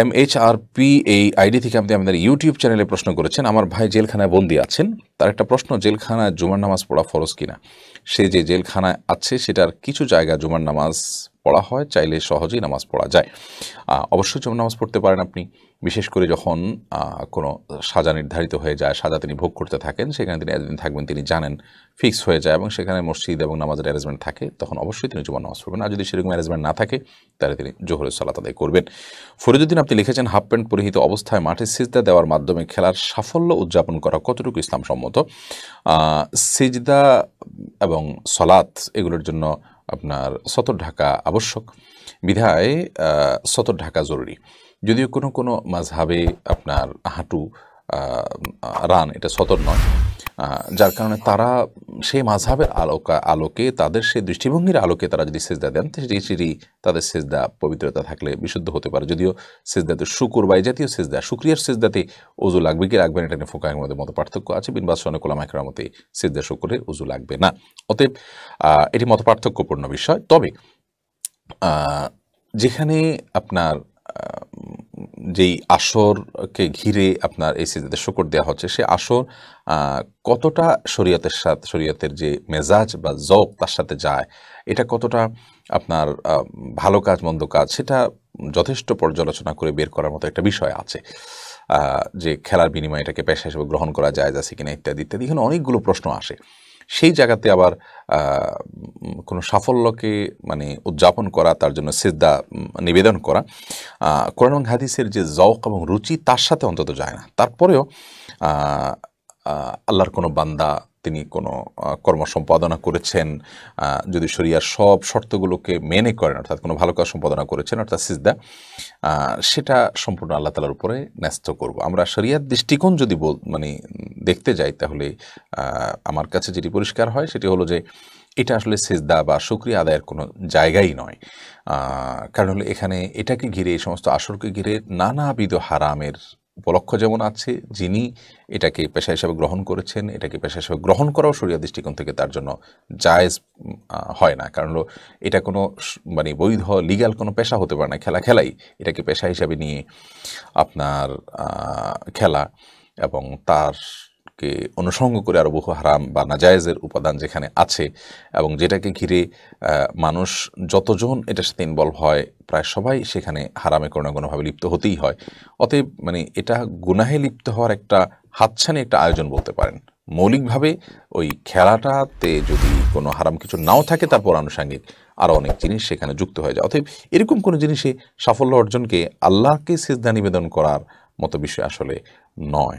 M H R P এই ID থেকে আপনি আমাদের ইউটিউব চ্যানেলে প্রশ্ন করেছেন আমার ভাই জেলখানায় বন্দি আছেন তার একটা প্রশ্ন জেলখানায় জুমার নামাজ পড়া ফরজ কিনা সে যে জেলখানায় আছে সেটার কিছু জায়গা জুমার নামাজ পড়া হয় চাইলে সহজেই নামাজ পড়া যায় অবশ্যই জুমার নামাজ পড়তে পারেন আপনি বিশেষ করে যখন কোনো সাজা নির্ধারিত হয়ে যায় সাজা তিনি ভোগ করতে থাকেন সেখানে তিনি এতদিন থাকবেন তিনি জানেন ফিক্স হয়ে যায় এবং সেখানে মসজিদ এবং নামাজের অ্যারেঞ্জমেন্ট থাকে তখন অবশ্যই তিনি জুমার নামাজ পড়বেন আর যদি সেরকম অ্যারেঞ্জমেন্ট না থাকে তাহলে তিনি জোহরের সালাত আদায় করবেন ফরিদুদ্দিন আপনি লিখেছেন হাফ প্যান্ট পরিহিত অবস্থায় মাঠে সিজদা দেওয়ার মাধ্যমে খেলার সাফল্য উদযাপন করা কতটুকু ইসলামসম্মত সম্মত সিজদা এবং সলাত এগুলোর জন্য আপনার সতর ঢাকা আবশ্যক বিধায় সতর ঢাকা জরুরি যদিও কোনো কোনো মাঝহাবে আপনার হাঁটু রান এটা সতর নয় যার কারণে তারা সেই মাঝহাবের আলোকা আলোকে তাদের সেই দৃষ্টিভঙ্গির আলোকে তারা যদি সেজদা দেন সেটি সেটি তাদের সেজদা পবিত্রতা থাকলে বিশুদ্ধ হতে পারে যদিও সেজদাতে শুকুর বা জাতীয় সেজদা শুক্রিয়ার সেজদাতে উজু লাগবে কি রাখবেন এটা নিয়ে এর মধ্যে মতো পার্থক্য আছে বিনবাস সনকোলাম মতে সেজদা শুকুরে উজু লাগবে না অতএব এটি মত পার্থক্যপূর্ণ বিষয় তবে যেখানে আপনার যেই আসরকে ঘিরে আপনার এই সিজদাতে শকর দেওয়া হচ্ছে সে আসর কতটা শরীয়তের সাথে শরীয়তের যে মেজাজ বা জব তার সাথে যায় এটা কতটা আপনার ভালো কাজ মন্দ কাজ সেটা যথেষ্ট পর্যালোচনা করে বের করার মতো একটা বিষয় আছে যে খেলার বিনিময়ে এটাকে পেশা হিসেবে গ্রহণ করা যায় যাচ্ছে কিনা ইত্যাদি ইত্যাদি এখানে অনেকগুলো প্রশ্ন আসে সেই জায়গাতে আবার কোনো সাফল্যকে মানে উদযাপন করা তার জন্য সিদ্ধা নিবেদন করা কোরআন এবং হাদিসের যে জওক এবং রুচি তার সাথে অন্তত যায় না তারপরেও আল্লাহর কোনো বান্দা তিনি কোনো কর্ম সম্পাদনা করেছেন যদি শরিয়ার সব শর্তগুলোকে মেনে করেন অর্থাৎ কোনো ভালো কাজ সম্পাদনা করেছেন অর্থাৎ সিজদা সেটা সম্পূর্ণ আল্লাহ তালার উপরে ন্যস্ত করব আমরা শরিয়ার দৃষ্টিকোণ যদি মানে দেখতে যাই তাহলে আমার কাছে যেটি পরিষ্কার হয় সেটি হলো যে এটা আসলে সেজদা বা শুক্রিয়া আদায়ের কোনো জায়গাই নয় কারণ হলো এখানে এটাকে ঘিরে এই সমস্ত আসরকে ঘিরে নানাবিধ হারামের উপলক্ষ যেমন আছে যিনি এটাকে পেশা হিসাবে গ্রহণ করেছেন এটাকে পেশা হিসাবে গ্রহণ করাও সরিয়া দৃষ্টিকোণ থেকে তার জন্য জায়েজ হয় না কারণ এটা কোনো মানে বৈধ লিগাল কোনো পেশা হতে পারে না খেলা খেলাই এটাকে পেশা হিসাবে নিয়ে আপনার খেলা এবং তার কে অনুসঙ্গ করে আরও বহু হারাম বা নাজায়েজের উপাদান যেখানে আছে এবং যেটাকে ঘিরে মানুষ যতজন এটার সাথে ইনভলভ হয় প্রায় সবাই সেখানে হারামে কোনো না কোনোভাবে লিপ্ত হতেই হয় অতএব মানে এটা গুনাহে লিপ্ত হওয়ার একটা হাতছানি একটা আয়োজন বলতে পারেন মৌলিকভাবে ওই খেলাটাতে যদি কোনো হারাম কিছু নাও থাকে তারপর আনুষাঙ্গিক আরও অনেক জিনিস সেখানে যুক্ত হয়ে যায় অতএব এরকম কোনো জিনিসে সাফল্য অর্জনকে আল্লাহকে সিদ্ধা নিবেদন করার মতো বিষয় আসলে নয়